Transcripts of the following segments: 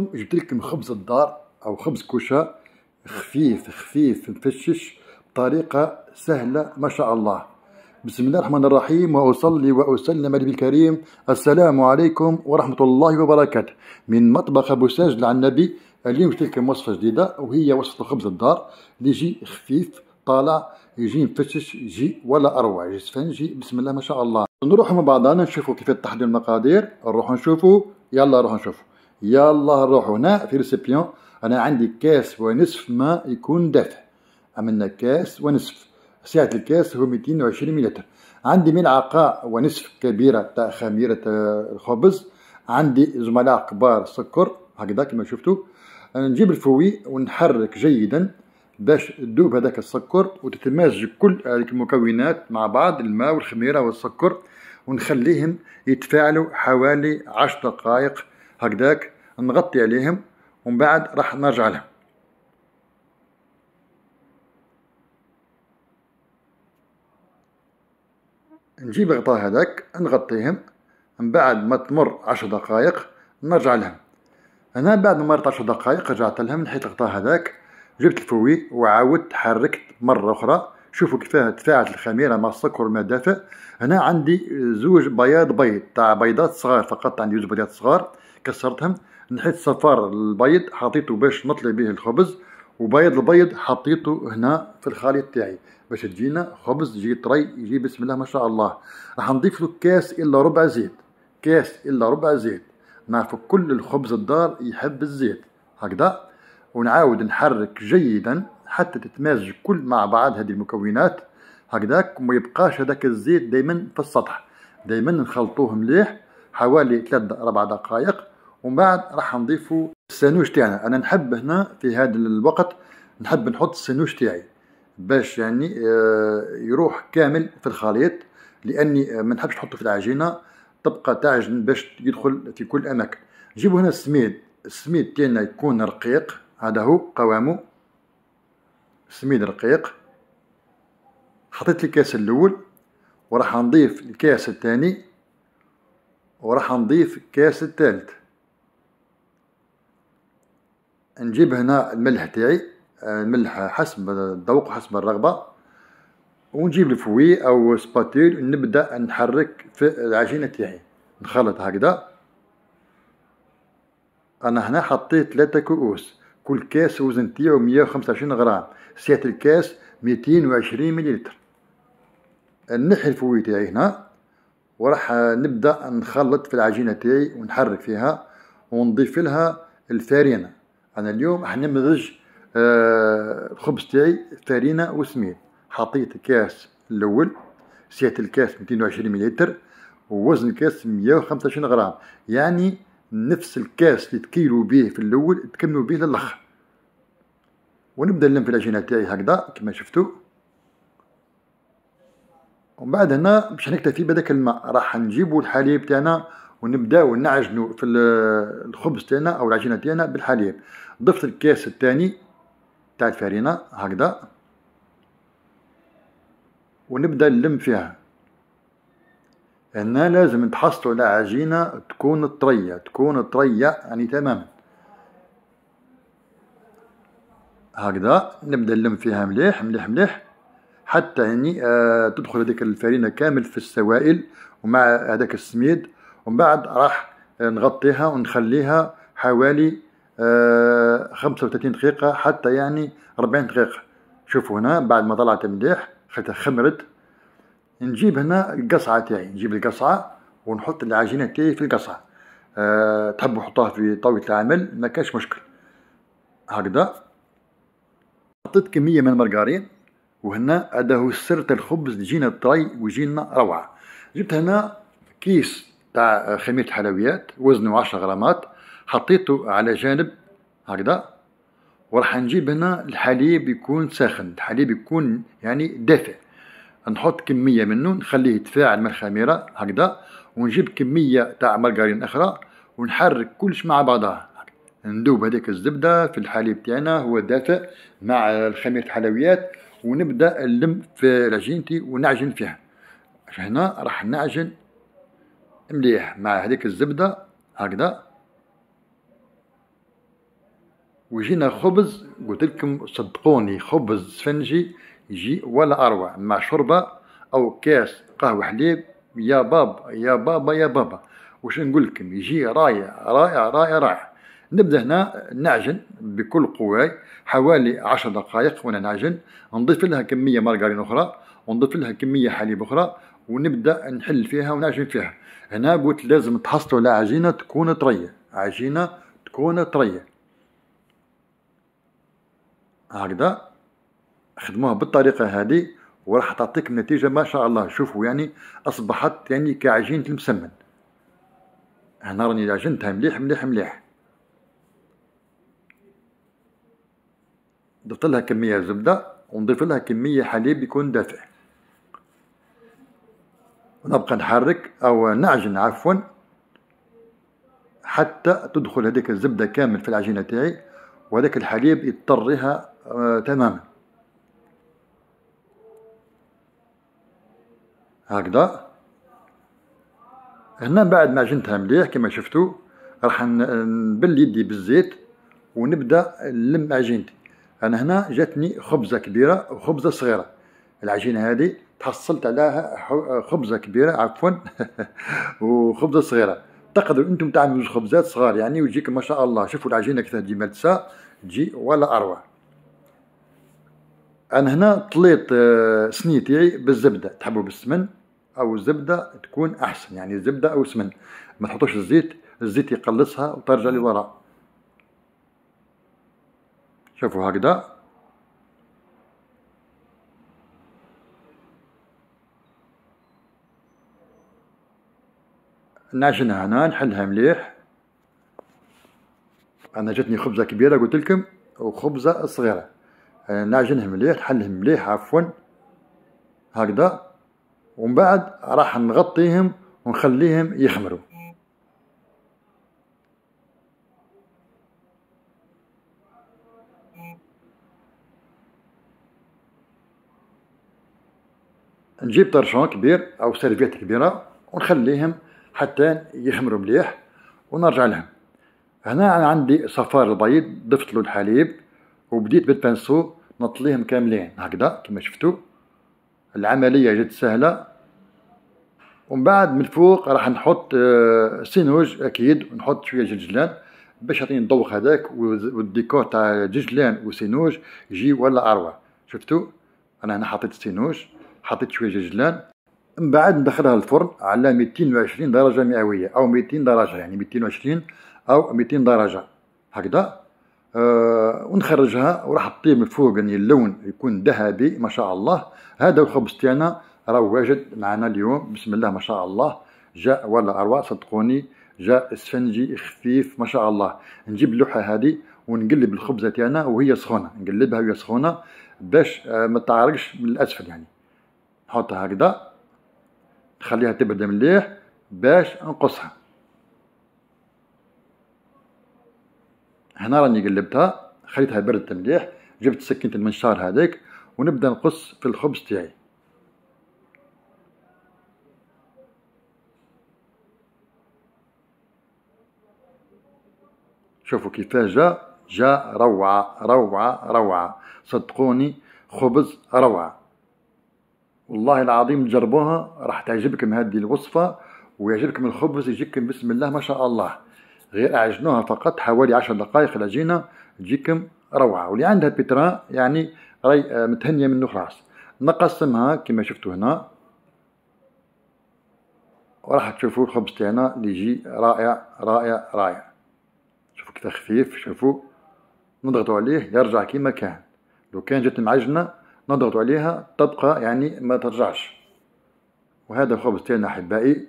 جبت لكم خبز الدار او خبز كوشة خفيف خفيف مفشش بطريقه سهله ما شاء الله بسم الله الرحمن الرحيم وأصلي وأسلم على الكريم السلام عليكم ورحمة الله وبركاته من مطبخ أبو ساجد على النبي اليوم جبت لكم وصفة جديدة وهي وصفة خبز الدار اللي يجي خفيف طالع يجي مفشش يجي ولا أروع يجي سفنجي بسم الله ما شاء الله نروحوا مع بعضنا نشوفوا كيف تحضير المقادير نروحوا نشوفوا يلا نروحوا نشوفوا يالله نروح هنا في ريسيبيون انا عندي كاس ونصف ماء يكون دافع عملنا كاس ونصف سعة الكاس هو 220 مللتر عندي ملعقة ونصف كبيرة تاع خميرة آه، الخبز عندي زملاء كبار سكر هكذا كما شفتوا نجيب الفوي ونحرك جيدا باش تذوب هذاك السكر وتتماسج كل هذيك المكونات مع بعض الماء والخميره والسكر ونخليهم يتفاعلوا حوالي 10 دقائق هكذاك نغطي عليهم ومن بعد راح نرجع لهم نجيب الغطاء هذاك نغطيهم من بعد ما تمر عشر دقائق نرجع لهم هنا بعد ما مرت عشر دقائق رجعت لهم نحيت الغطاء هذاك جبت الفوي وعاودت حركت مرة أخرى شوفوا كيفاه تفاعلت الخميرة مع السكر مع دافئ هنا عندي زوج بياض بيض تاع بيضات صغار فقط عندي زوج بيضات صغار كسرتهم نحيت الصفار البيض حطيته باش نطلي به الخبز وبيض البيض حطيته هنا في الخليط تاعي باش تجينا خبز يجي طري يجي بسم الله ما شاء الله راح نضيف له كاس الا ربع زيت كاس الا ربع زيت نعرف كل الخبز الدار يحب الزيت هكذا ونعاود نحرك جيدا حتى تتمازج كل مع بعض هذه المكونات هكذاك وما يبقاش هذاك الزيت دائما في السطح دائما نخلطوه مليح حوالي 3 4 دقائق ومن بعد راح نضيفوا السانوش تاعنا انا نحب هنا في هذا الوقت نحب نحط السانوش تاعي باش يعني آه، يروح كامل في الخليط لاني ما نحبش نحطه في العجينه تبقى تعجن باش يدخل في كل اماكن نجيبو هنا السميد السميد تاعنا يكون رقيق هذا هو قوامه سميد رقيق حطيت الكاس الاول وراح نضيف الكاس الثاني وراح نضيف الكاس الثالث نجيب هنا الملح تاعي آه، الملح حسب الذوق حسب الرغبه ونجيب الفوي او سباتول نبدا نحرك في العجينه تاعي نخلط هكذا انا هنا حطيت ثلاثة كؤوس كل كاس وزن تاعو 125 غرام سيت الكاس ميتين وعشرين مليلتر نحي الفوي تاعي هنا وراح نبدا نخلط في العجينه تاعي ونحرك فيها ونضيف لها الفارينه انا اليوم راح آه، نمزج الخبز تاعي فارينة وسميد حطيت كاس الاول سيت الكاس 220 مليلتر ووزن الكاس 125 غرام يعني نفس الكاس اللي تكيلوا به في الاول تكملوا به للاخر ونبدا نلم في العجينه تاعي هكذا كما شفتوا ومن بعد هنا باش نكتفي بهذاك الماء راح نجيبو الحليب تاعنا ونبداو نعجنو في الخبز تاعنا او العجينه تاعنا بالحليب ضفت الكاس الثاني تاع الفارينه هكذا ونبدا نلم فيها هنا لازم تحصلوا على عجينه تكون طريه تكون طريه يعني تماما هكذا نبدا نلم فيها مليح مليح مليح حتى يعني آه تدخل هذيك الفارينه كامل في السوائل ومع هذاك السميد ومن بعد راح نغطيها ونخليها حوالي آه، خمسة وثلاثين دقيقة حتى يعني ربعين دقيقة شوفوا هنا بعد ما طلعت مليح خلتها خمرت نجيب هنا القصعة تاعي نجيب القصعة ونحط العجينة تاعي في القصعة أه تحبوا حطوها في طاولة العمل ما كاش مشكل هكذا حطيت كمية من المرقارين وهنا هذا هو السر الخبز تجينا طري ويجينا روعة جبت هنا كيس تاع خميرة الحلويات وزنه 10 غرامات حطيته على جانب هكذا وراح نجيب هنا الحليب يكون ساخن الحليب يكون يعني دافئ نحط كمية منه نخليه يتفاعل مع الخميرة هكذا ونجيب كمية تاع مارغرين أخرى ونحرك كلش مع بعضها ندوب هذيك الزبدة في الحليب تاعنا هو دافئ مع الخميرة الحلويات ونبدأ نلم في العجينتي ونعجن فيها هنا راح نعجن مليح مع هذيك الزبدة هكذا ويجينا خبز قلت لكم صدقوني خبز سفنجي يجي ولا أروع مع شوربة أو كاس قهوة حليب يا بابا يا بابا يا بابا وش نقول لكم يجي رائع رائع رائع رائع نبدا هنا نعجن بكل قواي حوالي عشر دقائق وانا نعجن نضيف لها كميه مارغرين اخرى ونضيف لها كميه حليب اخرى ونبدا نحل فيها ونعجن فيها هنا قلت لازم تحصلوا على عجينه تكون طريه عجينه تكون طريه هكذا خدموها بالطريقه هذه وراح تعطيك النتيجه ما شاء الله شوفوا يعني اصبحت يعني كعجينه المسمن هنا راني عجنتها مليح مليح مليح ضفت لها كميه زبده ونضيف لها كميه حليب يكون دافئ ونبقى نحرك أو نعجن عفوا حتى تدخل هذيك الزبدة كامل في العجينة تاعي وهذاك الحليب يضطرها آه تماما هكذا هنا بعد ما عجنتها مليح كما شفتوا راح نبل يدي بالزيت ونبدا نلم عجينتي انا هنا جاتني خبزه كبيره وخبزه صغيره العجينه هذه تحصلت على خبزه كبيره عفوا وخبزه صغيره تقدروا انتم تعملوا خبزات صغار يعني ويجيك ما شاء الله شوفوا العجينه كيف تجي ملتسه تجي ولا اروع انا هنا طليت سني آه، تاعي بالزبده تحبوا بالسمن او الزبده تكون احسن يعني الزبده او سمن ما تحطوش الزيت الزيت يقلصها وترجع لورا شوفوا هكذا النعجنة هنا نحلها مليح أنا جاتني خبزة كبيرة قلت لكم وخبزة صغيرة نعجنها مليح نحلهم مليح عفوا هكذا ومن بعد راح نغطيهم ونخليهم يخمروا نجيب طرشون كبير او سيرفيت كبيره ونخليهم حتى يحمروا مليح ونرجع لهم هنا أنا عندي صفار البيض ضفت له الحليب وبديت بالبانسو نطليهم كاملين هكذا كما شفتوا العملية جد سهلة ومن بعد من الفوق راح نحط آه، سينوج أكيد ونحط شوية جلجلان باش يعطيني الضوء هذاك والديكور تاع جلجلان وسينوج يجي ولا أروع شفتوا أنا هنا حطيت السينوج حطيت شوية جلجلان من بعد ندخلها للفرن على 220 درجة مئوية أو 200 درجة يعني 220 أو 200 درجة هكذا آه ونخرجها وراح تطيب من فوق يعني اللون يكون ذهبي ما شاء الله هذا الخبز تاعنا راه واجد معنا اليوم بسم الله ما شاء الله جاء ولا أروع صدقوني جاء اسفنجي خفيف ما شاء الله نجيب اللوحة هذه ونقلب الخبزة تاعنا وهي سخونة نقلبها وهي سخونة باش آه ما تعرقش من الأسفل يعني نحطها هكذا خليها تبرد مليح باش نقصها هنا راني قلبتها خليتها بردت مليح جبت سكينة المنشار هذيك ونبدا نقص في الخبز تاعي شوفوا كيفاه جا جا روعة روعة روعة صدقوني خبز روعة والله العظيم تجربوها راح تعجبكم هذه الوصفة ويعجبكم الخبز يجيكم بسم الله ما شاء الله غير أعجنوها فقط حوالي عشر دقائق العجينة تجيكم روعة واللي عندها بيترا يعني راي آه، متهنية منه خلاص نقسمها كما شفتوا هنا وراح تشوفوا الخبز تاعنا اللي يجي رائع رائع رائع شوفوا كذا خفيف شوفوا نضغطوا عليه يرجع كيما كان لو كان جات معجنه نضغط عليها تبقى يعني ما ترجعش وهذا الخبز تاعنا أحبائي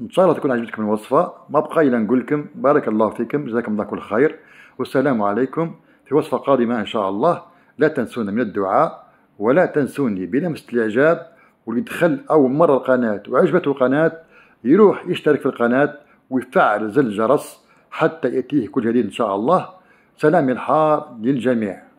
ان شاء الله تكون عجبتكم الوصفه ما بقى الا نقول لكم بارك الله فيكم جزاكم الله كل خير والسلام عليكم في وصفه قادمه ان شاء الله لا تنسونا من الدعاء ولا تنسوني بلمسه الاعجاب واللي دخل اول مره القناه وعجبته القناه يروح يشترك في القناه ويفعل زر الجرس حتى ياتيه كل جديد ان شاء الله سلام الحار للجميع